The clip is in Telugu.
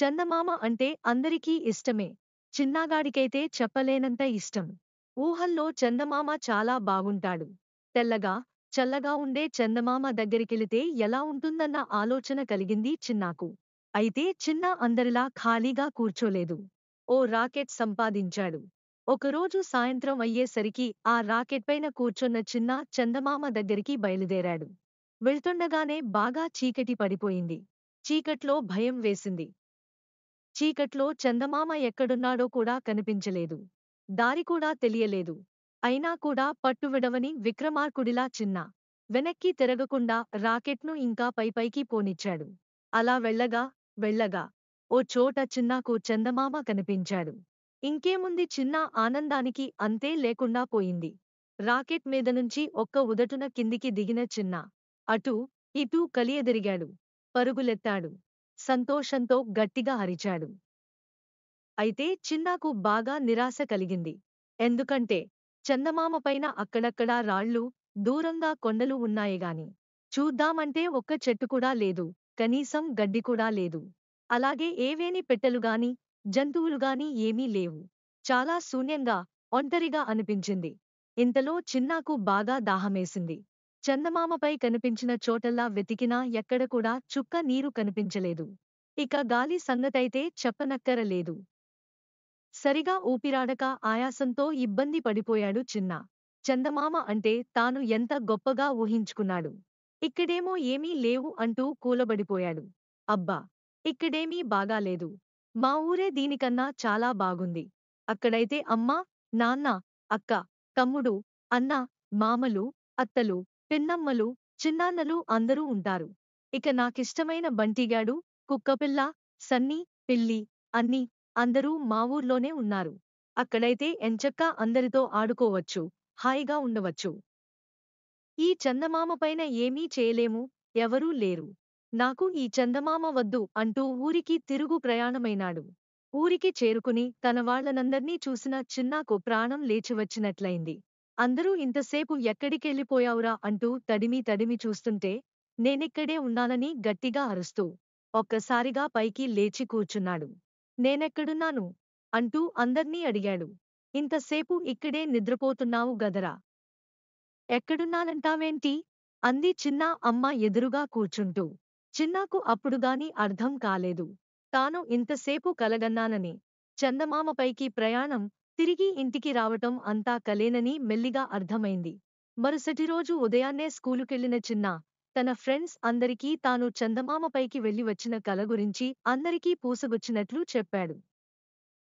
చందమామ అంటే అందరికీ ఇష్టమే చిన్నాగాడికైతే చెప్పలేనంత ఇష్టం ఊహల్లో చందమామ చాలా బాగుంటాడు తెల్లగా చల్లగా ఉండే చందమామ దగ్గరికెళితే ఎలా ఉంటుందన్న ఆలోచన కలిగింది చిన్నాకు అయితే చిన్న అందరిలా ఖాళీగా కూర్చోలేదు ఓ రాకెట్ సంపాదించాడు ఒకరోజు సాయంత్రం అయ్యేసరికి ఆ రాకెట్ పైన కూర్చున్న చిన్న చందమామ దగ్గరికి బయలుదేరాడు వెళ్తుండగానే బాగా చీకటి పడిపోయింది చీకట్లో భయం వేసింది చీకట్లో చందమామ ఎక్కడున్నాడో కూడా కనిపించలేదు దారికూడా తెలియలేదు అయినా కూడా పట్టువిడవని విక్రమార్కుడిలా చిన్న వెనక్కి తిరగకుండా రాకెట్ను ఇంకా పైపైకి పోనిచ్చాడు అలా వెళ్ళగా వెళ్ళగా ఓ చోట చిన్నాకు చందమామ కనిపించాడు ఇంకేముంది చిన్న ఆనందానికి అంతే లేకుండా పోయింది రాకెట్ మీద నుంచి ఒక్క ఉదటున కిందికి దిగిన చిన్న అటూ ఇటూ కలియదిరిగాడు పరుగులెత్తాడు సంతోషంతో గట్టిగా అరిచాడు అయితే చిన్నాకు బాగా నిరాశ కలిగింది ఎందుకంటే చందమామపైన అక్కడక్కడా రాళ్ళు దూరంగా కొండలు ఉన్నాయిగాని చూద్దామంటే ఒక్క చెట్టుకూడా లేదు కనీసం గడ్డికూడా లేదు అలాగే ఏవేని పెట్టెలుగాని జంతువులుగాని ఏమీ లేవు చాలా శూన్యంగా ఒంటరిగా అనిపించింది ఇంతలో చిన్నాకు బాగా దాహమేసింది చందమామపై కనిపించిన చోటల్లా వెతికినా ఎక్కడ కూడా చుక్క నీరు కనిపించలేదు ఇక గాలి సంగతైతే చెప్పనక్కరలేదు సరిగా ఊపిరాడక ఆయాసంతో ఇబ్బంది పడిపోయాడు చిన్న చందమామ అంటే తాను ఎంత గొప్పగా ఊహించుకున్నాడు ఇక్కడేమో ఏమీ లేవు అంటూ కూలబడిపోయాడు అబ్బా ఇక్కడేమీ బాగాలేదు మా ఊరే దీనికన్నా చాలా బాగుంది అక్కడైతే అమ్మా నాన్న అక్క తమ్ముడు అన్న మామలు అత్తలు పెన్నమ్మలు చిన్నాన్నలు అందరూ ఉంటారు ఇక నాకిష్టమైన బంటిగాడు కుక్కపిల్ల సన్ని పిల్లి అన్ని అందరూ మా ఊర్లోనే ఉన్నారు అక్కడైతే ఎంచక్క అందరితో ఆడుకోవచ్చు హాయిగా ఉండవచ్చు ఈ చందమామపైన ఏమీ చేయలేము ఎవరూ లేరు నాకు ఈ చందమామ వద్దు అంటూ ఊరికి తిరుగు ప్రయాణమైనాడు ఊరికి చేరుకుని తన వాళ్లనందర్నీ చూసిన చిన్నాకు ప్రాణం లేచివచ్చినట్లయింది అందరూ ఇంతసేపు ఎక్కడికెళ్ళిపోయావురా అంటూ తడిమి తడిమి చూస్తుంటే నేనిక్కడే ఉన్నానని గట్టిగా అరుస్తూ ఒక్కసారిగా పైకి లేచి కూర్చున్నాడు నేనెక్కడున్నాను అంటూ అందర్నీ అడిగాడు ఇంతసేపు ఇక్కడే నిద్రపోతున్నావు గదరా ఎక్కడున్నానంటావేంటి అంది చిన్నా అమ్మ ఎదురుగా కూర్చుంటూ చిన్నాకు అప్పుడుగాని అర్థం కాలేదు తాను ఇంతసేపు కలగన్నానని చందమామపైకి ప్రయాణం తిరిగి ఇంటికి రావటం అంతా కలేనని మెల్లిగా అర్థమైంది మరుసటి రోజు ఉదయాన్నే స్కూలుకెళ్లిన చిన్న తన ఫ్రెండ్స్ అందరికీ తాను చందమామపైకి వెళ్లి వచ్చిన కల గురించి అందరికీ పూసగుచ్చినట్లు చెప్పాడు